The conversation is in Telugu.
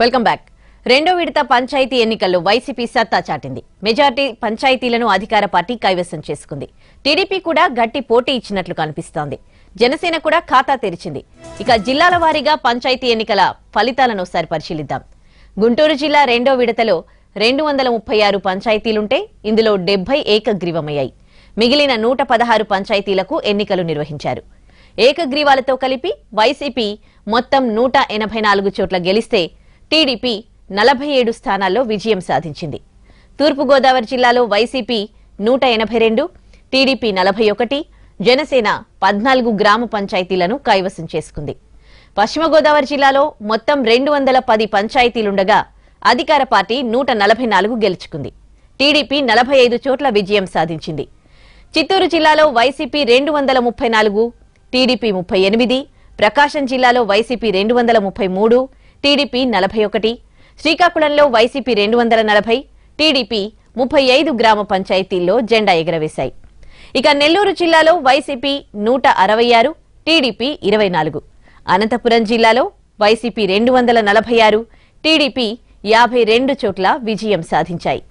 వెల్కమ్ బ్యాక్ రెండో విడత పంచాయతీ ఎన్నికల్లో వైసీపీ సత్తా చాటింది మెజార్టీ పంచాయతీలను అధికార పార్టీ కైవసం చేసుకుంది టీడీపీ కూడా గట్టి పోటీ ఇచ్చినట్లు కనిపిస్తోంది జనసేన కూడా ఖాతా తెరిచింది ఇక జిల్లాల వారీగా పంచాయతీ ఎన్నికల ఫలితాలను ఒకసారి పరిశీలిద్దాం గుంటూరు జిల్లా రెండో విడతలో రెండు వందల ముప్పై ఆరు పంచాయతీలుంటే ఇందులో డెబ్బై ఏకగ్రీవమయ్యాయి మిగిలిన నూట పదహారు పంచాయతీలకు ఎన్నికలు నిర్వహించారు ఏకగ్రీవాలతో కలిపి వైసీపీ మొత్తం నూట ఎనభై నాలుగు చోట్ల గెలిస్తే టీడీపీ నలభై ఏడు స్థానాల్లో విజయం సాధించింది తూర్పుగోదావరి జిల్లాలో వైసీపీ నూట ఎనభై రెండు టీడీపీ నలభై ఒకటి జనసేన పద్నాలుగు గ్రామ పంచాయతీలను కైవసం చేసుకుంది పశ్చిమ గోదావరి జిల్లాలో మొత్తం రెండు వందల పది పంచాయతీలుండగా అధికార పార్టీ నూట నలభై నాలుగు గెలుచుకుంది టీడీపీ నలభై ఐదు చోట్ల విజయం సాధించింది చిత్తూరు జిల్లాలో వైసీపీ రెండు వందల ముప్పై నాలుగు టీడీపీ ముప్పై ఎనిమిది ప్రకాశం జిల్లాలో వైసీపీ రెండు వందల ముప్పై మూడు టీడీపీ నలభై ఒకటి శ్రీకాకుళంలో వైసీపీ రెండు వందల నలభై టీడీపీ ముప్పై ఐదు గ్రామ పంచాయతీల్లో జెండా ఎగరవేశాయి ఇక నెల్లూరు జిల్లాలో వైసీపీ నూట అరవై ఆరు టీడీపీ ఇరవై నాలుగు అనంతపురం జిల్లాలో వైసీపీ రెండు వందల నలభై ఆరు టీడీపీ యాభై రెండు చోట్ల విజయం సాధించాయి